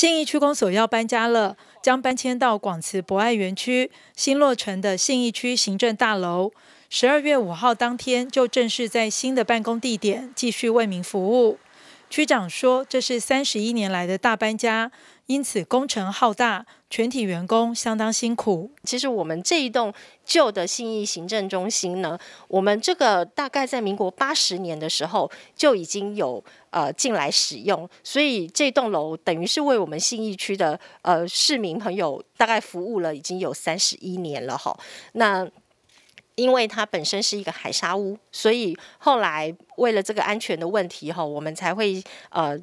信义区公所要搬家了，将搬迁到广慈博爱园区新落成的信义区行政大楼。十二月五号当天就正式在新的办公地点继续为民服务。区长说，这是三十一年来的大搬家。因此工程浩大，全体员工相当辛苦。其实我们这一栋旧的信义行政中心呢，我们这个大概在民国八十年的时候就已经有呃进来使用，所以这栋楼等于是为我们信义区的呃市民朋友大概服务了已经有三十一年了哈。那因为它本身是一个海沙屋，所以后来为了这个安全的问题哈，我们才会呃。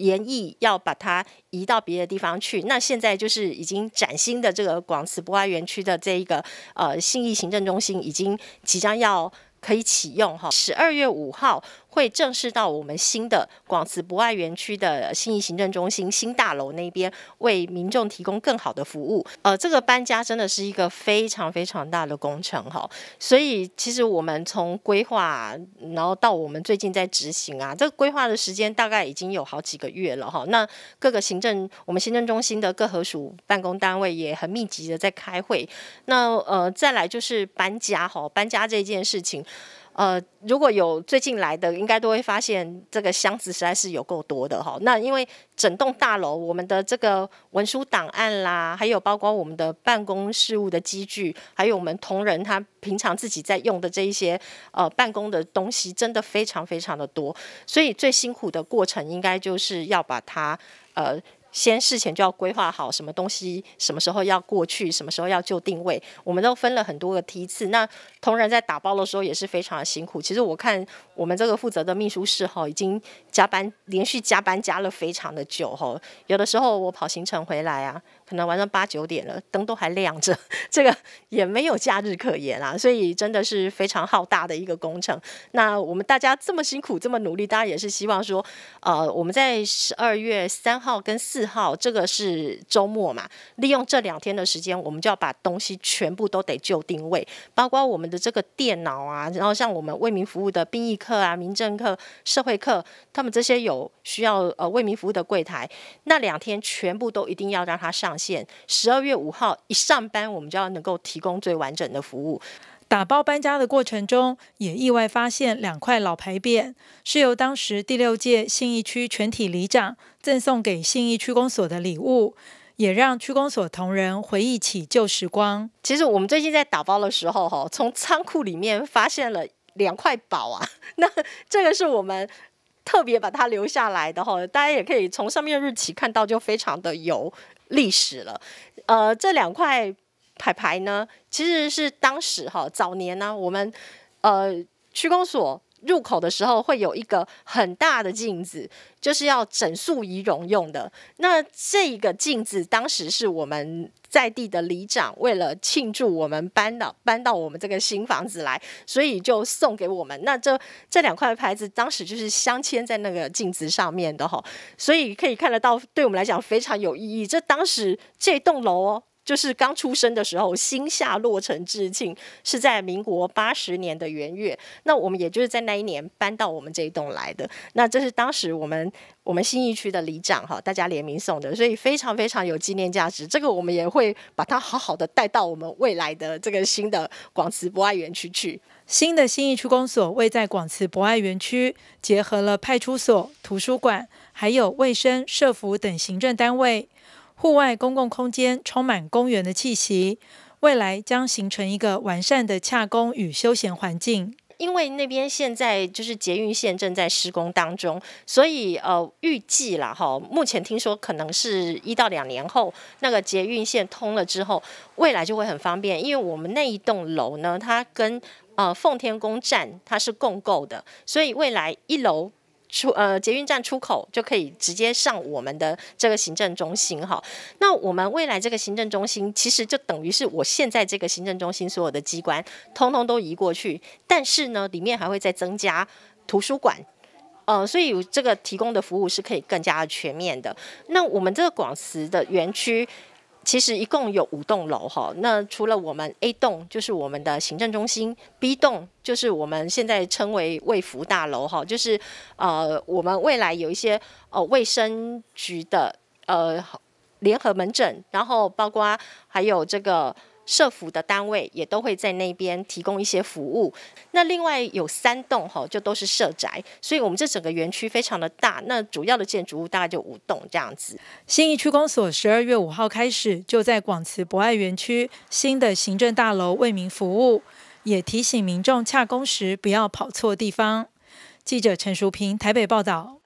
研业要把它移到别的地方去，那现在就是已经崭新的这个广慈博爱园区的这一个呃信义行政中心已经即将要可以启用哈，十二月五号。会正式到我们新的广慈博爱园区的新义行政中心新大楼那边为民众提供更好的服务。呃，这个搬家真的是一个非常非常大的工程哈。所以其实我们从规划，然后到我们最近在执行啊，这个规划的时间大概已经有好几个月了哈。那各个行政，我们行政中心的各合署办公单位也很密集的在开会。那呃，再来就是搬家哈，搬家这件事情。呃，如果有最近来的，应该都会发现这个箱子实在是有够多的哈。那因为整栋大楼，我们的这个文书档案啦，还有包括我们的办公事务的机具，还有我们同仁他平常自己在用的这一些呃办公的东西，真的非常非常的多。所以最辛苦的过程，应该就是要把它呃。先事前就要规划好什么东西，什么时候要过去，什么时候要就定位，我们都分了很多个梯次。那同仁在打包的时候也是非常的辛苦。其实我看我们这个负责的秘书室哈，已经加班连续加班加了非常的久哈。有的时候我跑行程回来啊，可能晚上八九点了，灯都还亮着，这个也没有假日可言啦。所以真的是非常浩大的一个工程。那我们大家这么辛苦，这么努力，大家也是希望说，呃，我们在十二月三号跟四。四号这个是周末嘛？利用这两天的时间，我们就要把东西全部都得就定位，包括我们的这个电脑啊，然后像我们为民服务的兵役课啊、民政课、社会课，他们这些有需要呃为民服务的柜台，那两天全部都一定要让它上线。十二月五号一上班，我们就要能够提供最完整的服务。打包搬家的过程中，也意外发现两块老牌匾，是由当时第六届信义区全体里长赠送给信义区公所的礼物，也让区公所同仁回忆起旧时光。其实我们最近在打包的时候，哈，从仓库里面发现了两块宝啊，那这个是我们特别把它留下来的哈，大家也可以从上面日期看到，就非常的有历史了。呃，这两块。牌牌呢，其实是当时哈早年呢，我们呃区公所入口的时候会有一个很大的镜子，就是要整肃仪容用的。那这个镜子当时是我们在地的里长为了庆祝我们搬到搬到我们这个新房子来，所以就送给我们。那这这两块牌子当时就是镶嵌在那个镜子上面的哈，所以可以看得到，对我们来讲非常有意义。这当时这栋楼哦。就是刚出生的时候，新下落成致庆是在民国八十年的元月，那我们也就是在那一年搬到我们这一栋来的。那这是当时我们我们新义区的里长哈，大家联名送的，所以非常非常有纪念价值。这个我们也会把它好好的带到我们未来的这个新的广慈博爱园区去。新的新义区公所位在广慈博爱园区，结合了派出所、图书馆，还有卫生、社服等行政单位。户外公共空间充满公园的气息，未来将形成一个完善的洽公与休闲环境。因为那边现在就是捷运线正在施工当中，所以呃，预计啦哈，目前听说可能是一到两年后那个捷运线通了之后，未来就会很方便。因为我们那一栋楼呢，它跟呃奉天宫站它是共构的，所以未来一楼。出呃，捷运站出口就可以直接上我们的这个行政中心哈。那我们未来这个行政中心，其实就等于是我现在这个行政中心所有的机关，通通都移过去。但是呢，里面还会再增加图书馆，呃，所以这个提供的服务是可以更加的全面的。那我们这个广慈的园区。其实一共有五栋楼哈，那除了我们 A 栋就是我们的行政中心，B 栋就是我们现在称为卫福大楼哈，就是呃我们未来有一些呃卫生局的呃联合门诊，然后包括还有这个。社福的单位也都会在那边提供一些服务。那另外有三栋哈，就都是社宅，所以我们这整个园区非常的大。那主要的建筑物大概就五栋这样子。新义区公所十二月五号开始就在广慈博爱园区新的行政大楼为民服务，也提醒民众洽公时不要跑错地方。记者陈淑平，台北报道。